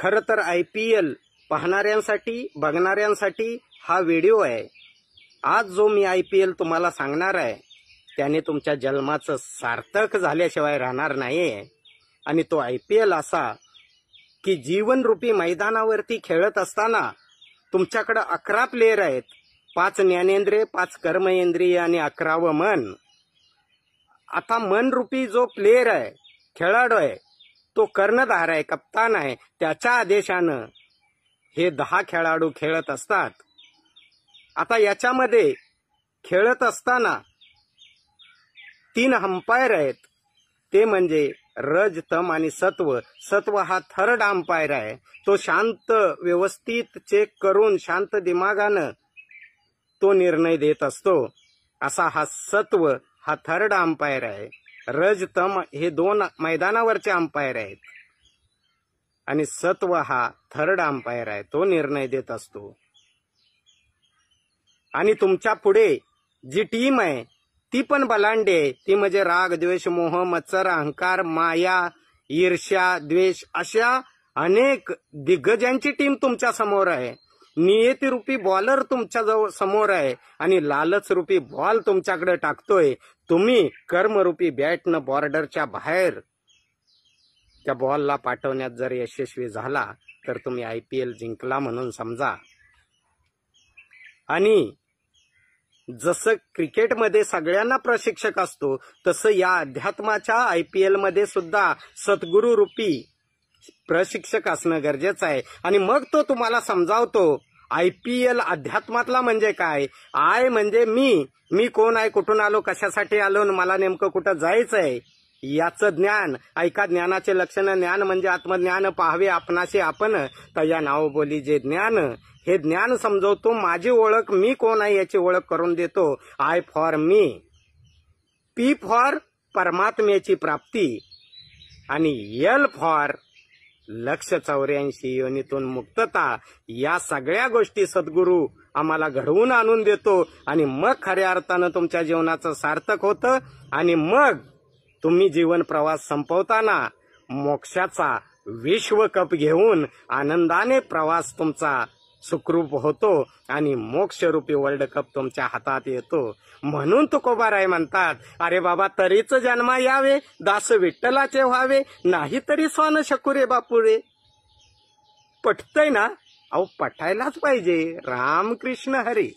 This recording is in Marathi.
खरं तर आय पी एल पाहणाऱ्यांसाठी बघणाऱ्यांसाठी हा व्हिडिओ आहे आज जो मी आय पी एल तुम्हाला सांगणार आहे त्याने तुमच्या जन्माचं सार्थक झाल्याशिवाय राहणार नाही आहे आणि तो आय पी एल असा की जीवनरूपी मैदानावरती खेळत असताना तुमच्याकडं अकरा प्लेयर आहेत पाच ज्ञानेंद्रिय पाच कर्मयेंद्रिय आणि अकरावं मन आता मनरूपी जो प्लेयर आहे खेळाडू आहे तो कर्णधार आहे कप्तान आहे त्याच्या आदेशानं हे दहा खेळाडू खेळत असतात आता याच्यामध्ये खेळत असताना तीन अंपायर आहेत ते म्हणजे रज तम आणि सत्व सत्व हा थर्ड अंपायर आहे तो शांत व्यवस्थित चेक करून शांत दिमागानं तो निर्णय देत असतो असा हा सत्व हा थर्ड अंपायर आहे रज तम हे दोन मैदानावरचे अंपायर आहेत आणि सत्व हा थर्ड अंपायर आहे तो निर्णय देत असतो आणि तुमच्या पुढे जी टीम आहे ती पण बलांडे आहे ती म्हणजे राग द्वेष मोह मत्सर अहंकार माया ईर्ष्या द्वेष अशा अनेक दिग्गजांची टीम तुमच्या समोर आहे नियती रुपी बॉलर तुमच्या समोर आहे आणि लालच रुपी बॉल तुमच्याकडे टाकतोय तुम्ही कर्मरूपी बॅटनं बॉर्डरच्या बाहेर त्या बॉलला पाठवण्यात जर यशस्वी झाला तर तुम्ही आय पी एल जिंकला म्हणून समजा आणि जसं क्रिकेटमध्ये सगळ्यांना प्रशिक्षक असतो तसं या अध्यात्माच्या आय पी एलमध्ये सुद्धा सद्गुरु रूपी प्रशिक्षक असणं गरजेचं आहे आणि मग तो तुम्हाला समजावतो आय पी एल अध्यात्मातला म्हणजे काय आय म्हणजे मी मी कोण आहे कुठून आलो कशासाठी आलो मला नेमकं कुठं जायचं आहे याचं ज्ञान ऐका ज्ञानाचे लक्षण ज्ञान म्हणजे आत्मज्ञान पाहावे आपणाशी आपण तर या बोली जे ज्ञान हे ज्ञान समजवतो माझी ओळख मी कोण आहे याची ओळख करून देतो आय फॉर मी पी फॉर परमात्म्याची प्राप्ती आणि एल फॉर लक्ष चौऱ्याऐंशी योनीतून मुक्तता या सगळ्या गोष्टी सद्गुरू आम्हाला घडवून आणून देतो आणि मग खऱ्या अर्थानं तुमच्या जीवनाचं सार्थक होतं आणि मग तुम्ही जीवन प्रवास संपवताना मोक्षाचा विश्व कप घेऊन आनंदाने प्रवास तुमचा सुखरूप होतो आणि मोक्षरूपी वर्ल्ड कप तुमच्या हातात येतो म्हणून राय म्हणतात अरे बाबा तरीच जन्मा यावे दास विठ्ठलाचे व्हावे नाही तरी स्वान शकुरे बापुरे पटतय ना अहो पटायलाच पाहिजे रामकृष्ण हरी